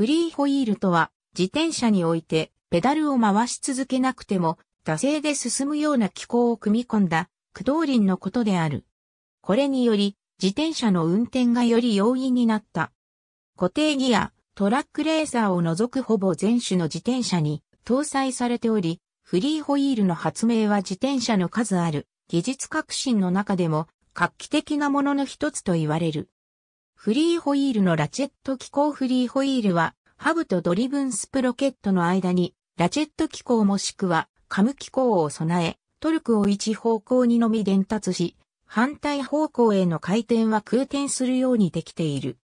フリーホイールとは、自転車において、ペダルを回し続けなくても、惰性で進むような機構を組み込んだ、駆動輪のことである。これにより、自転車の運転がより容易になった。固定ギア、トラックレーサーを除くほぼ全種の自転車に搭載されており、フリーホイールの発明は自転車の数ある技術革新の中でも画期的なものの一つと言われる。フリーホイールのラチェット機構フリーホイールは、ハブとドリブンスプロケットの間に、ラチェット機構もしくは、カム機構を備え、トルクを一方向にのみ伝達し、反対方向への回転は空転するようにできている。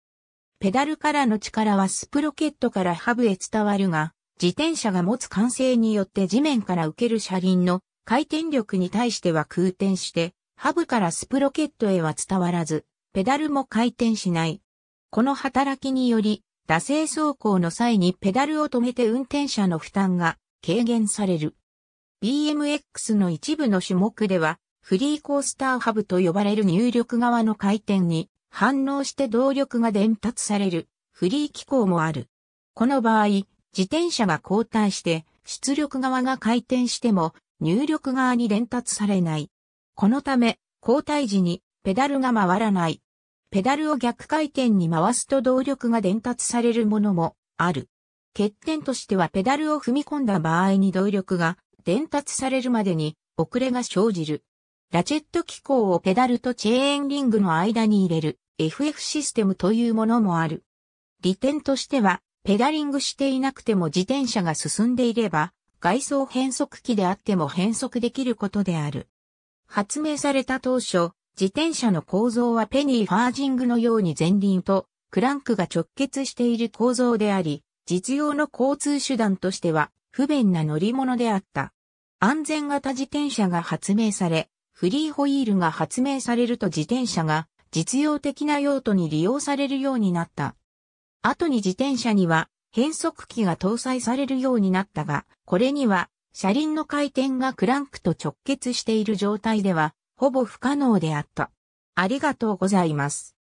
ペダルからの力はスプロケットからハブへ伝わるが、自転車が持つ慣性によって地面から受ける車輪の回転力に対しては空転して、ハブからスプロケットへは伝わらず、ペダルも回転しない。この働きにより、惰性走行の際にペダルを止めて運転者の負担が軽減される。BMX の一部の種目では、フリーコースターハブと呼ばれる入力側の回転に反応して動力が伝達されるフリー機構もある。この場合、自転車が交代して出力側が回転しても入力側に伝達されない。このため、交代時にペダルが回らない。ペダルを逆回転に回すと動力が伝達されるものもある。欠点としてはペダルを踏み込んだ場合に動力が伝達されるまでに遅れが生じる。ラチェット機構をペダルとチェーンリングの間に入れる FF システムというものもある。利点としては、ペダリングしていなくても自転車が進んでいれば、外装変速機であっても変速できることである。発明された当初、自転車の構造はペニーファージングのように前輪とクランクが直結している構造であり、実用の交通手段としては不便な乗り物であった。安全型自転車が発明され、フリーホイールが発明されると自転車が実用的な用途に利用されるようになった。後に自転車には変速機が搭載されるようになったが、これには車輪の回転がクランクと直結している状態ではほぼ不可能であった。ありがとうございます。